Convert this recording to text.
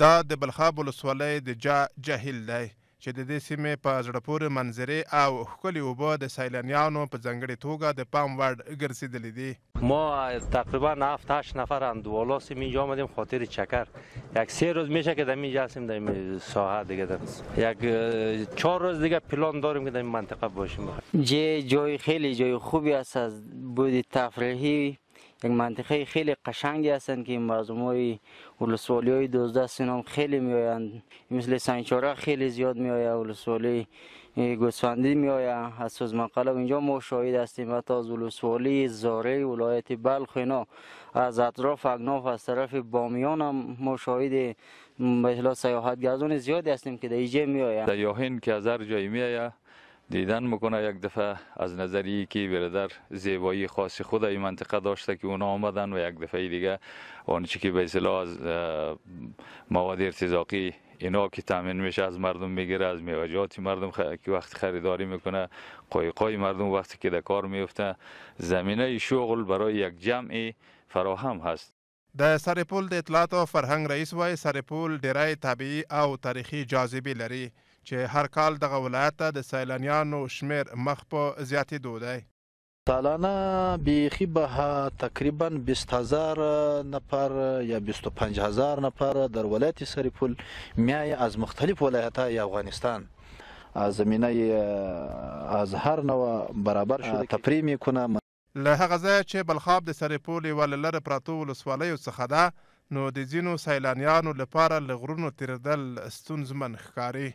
دا د بلخاب ولسوالۍ د جا جهیل دی چې د دې سیمې په زړه پورې منظرې او ښکلې اوبه د سیلانیانو په ځنګړې توګه د پام وړ ګرځېدلې دي ما تقریبا 7 8 نفر هم دولا سیم اینجا آمدیم خاطر چکر یک سه روز میشه که در اینجا هستیم در این ساحه دیگه در یک چهار روز دیگه پلان داریم که در این منطقه باشیم جه جای خیلی جای خوبی است از بود تفریحی یک منطقه خیلی قشنگی هستند که مردمای اولسوالی های دوزده هم خیلی می آیند مثل سنچاره خیلی زیاد می آید اولسوالی گسفندی می آید از سوزمان اینجا ما شاهد هستیم تا از اولسوالی زاره ولایت بلخ اینا از اطراف اگناف از طرف بامیان هم ما شاهد به گزون زیادی هستیم که در اینجا می آیند در که از هر جایی می دیدن میکنه یک دفعه از نظری که برادر زیبایی خاصی خود این منطقه داشته که اونا آمدن و یک دفعه دیگه آنچه که به اصلاح از مواد ارتزاقی اینا که تامین میشه از مردم میگیره از میوجات مردم که وقت خریداری میکنه قایقای مردم وقتی که در کار میفته زمینه شغل برای یک جمعی فراهم هست د سرپول د اطلاعات او فرهنګ رئیس وای سرپول ډیرای طبيعي او تاریخي جاذبه لري چې هر کال دغه ولایت ته د سیلانیانو شمیر مخ په زیاتېدو دی سالانه بیخی به تقریبا 20000 نفر یا 25000 نفر در ولایت سرپل میای از مختلف ولایت‌ها یا افغانستان زمینه از هر نوع برابر شده تفریح میکنه له هغه ځایه چې بلخاب د سرپول یوه له لرې پراتو ولسوالیو څخه ده نو د ځینو سیلانیانو لپاره له غرونو تېرېدل ستونزمن ښکاري